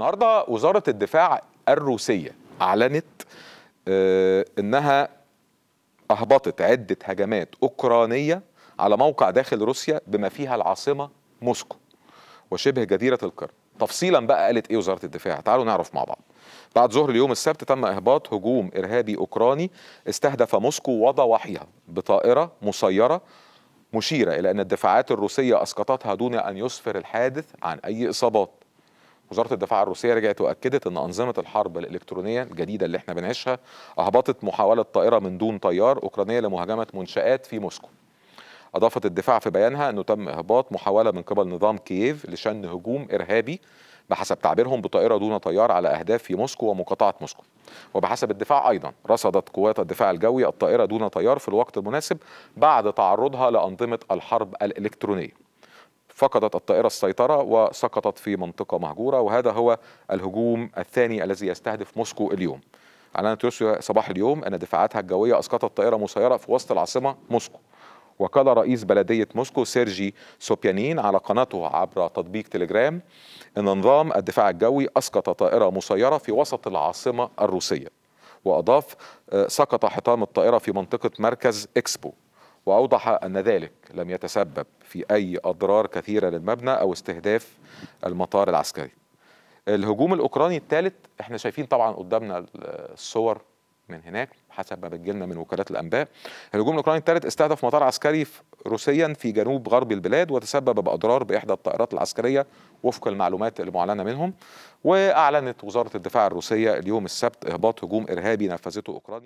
النهارده وزاره الدفاع الروسيه اعلنت آه، انها اهبطت عده هجمات اوكرانيه على موقع داخل روسيا بما فيها العاصمه موسكو وشبه جزيره القرم تفصيلا بقى قالت ايه وزاره الدفاع تعالوا نعرف مع بعض بعد ظهر اليوم السبت تم إهباط هجوم إرهابي أوكراني استهدف موسكو وضواحيها بطائرة مسيرة مشيرة إلى أن الدفاعات الروسية أسقطتها دون أن يسفر الحادث عن أي إصابات وزاره الدفاع الروسيه رجعت واكدت ان انظمه الحرب الالكترونيه الجديده اللي احنا بنعيشها اهبطت محاوله طائره من دون طيار اوكرانيه لمهاجمه منشات في موسكو اضافت الدفاع في بيانها انه تم اهباط محاوله من قبل نظام كييف لشن هجوم ارهابي بحسب تعبيرهم بطائره دون طيار على اهداف في موسكو ومقاطعه موسكو وبحسب الدفاع ايضا رصدت قوات الدفاع الجوي الطائره دون طيار في الوقت المناسب بعد تعرضها لانظمه الحرب الالكترونيه فقدت الطائرة السيطرة وسقطت في منطقة مهجورة وهذا هو الهجوم الثاني الذي يستهدف موسكو اليوم أعلنت روسيا صباح اليوم أن دفاعاتها الجوية أسقطت طائرة مسيرة في وسط العاصمة موسكو وقال رئيس بلدية موسكو سيرجي سوبيانين على قناته عبر تطبيق تليجرام أن نظام الدفاع الجوي أسقط طائرة مسيرة في وسط العاصمة الروسية وأضاف آه، سقط حطام الطائرة في منطقة مركز إكسبو وأوضح أن ذلك لم يتسبب في أي أضرار كثيرة للمبنى أو استهداف المطار العسكري الهجوم الأوكراني الثالث احنا شايفين طبعا قدامنا الصور من هناك حسب ما بتجيلنا من وكالات الانباء الهجوم الاوكراني الثالث استهدف مطار عسكري روسيا في جنوب غرب البلاد وتسبب باضرار باحدى الطائرات العسكريه وفق المعلومات المعلنه منهم واعلنت وزاره الدفاع الروسيه اليوم السبت اهباط هجوم ارهابي نفذته اوكرانيا